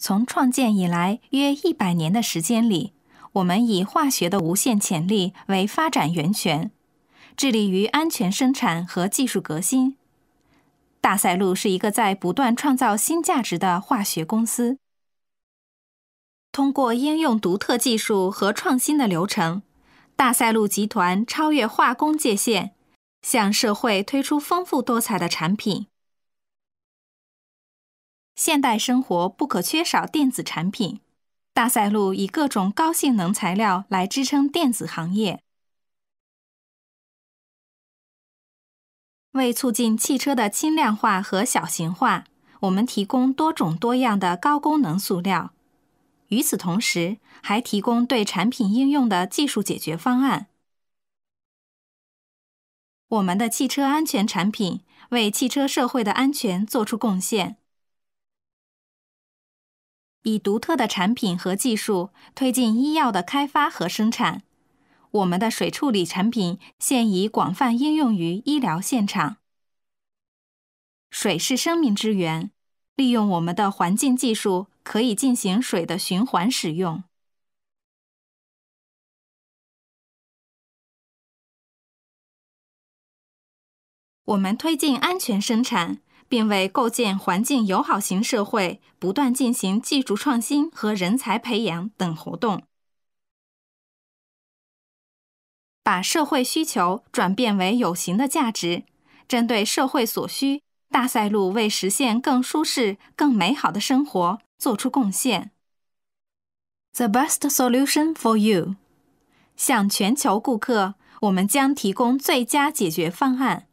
从创建以来约一百年的时间里，我们以化学的无限潜力为发展源泉，致力于安全生产和技术革新。大塞路是一个在不断创造新价值的化学公司。通过应用独特技术和创新的流程，大赛路集团超越化工界限，向社会推出丰富多彩的产品。现代生活不可缺少电子产品。大赛路以各种高性能材料来支撑电子行业。为促进汽车的轻量化和小型化，我们提供多种多样的高功能塑料。与此同时，还提供对产品应用的技术解决方案。我们的汽车安全产品为汽车社会的安全做出贡献。以独特的产品和技术推进医药的开发和生产。我们的水处理产品现已广泛应用于医疗现场。水是生命之源，利用我们的环境技术可以进行水的循环使用。我们推进安全生产。并为构建环境友好型社会不断进行技术创新和人才培养等活动，把社会需求转变为有形的价值。针对社会所需，大赛路为实现更舒适、更美好的生活做出贡献。The best solution for you。向全球顾客，我们将提供最佳解决方案。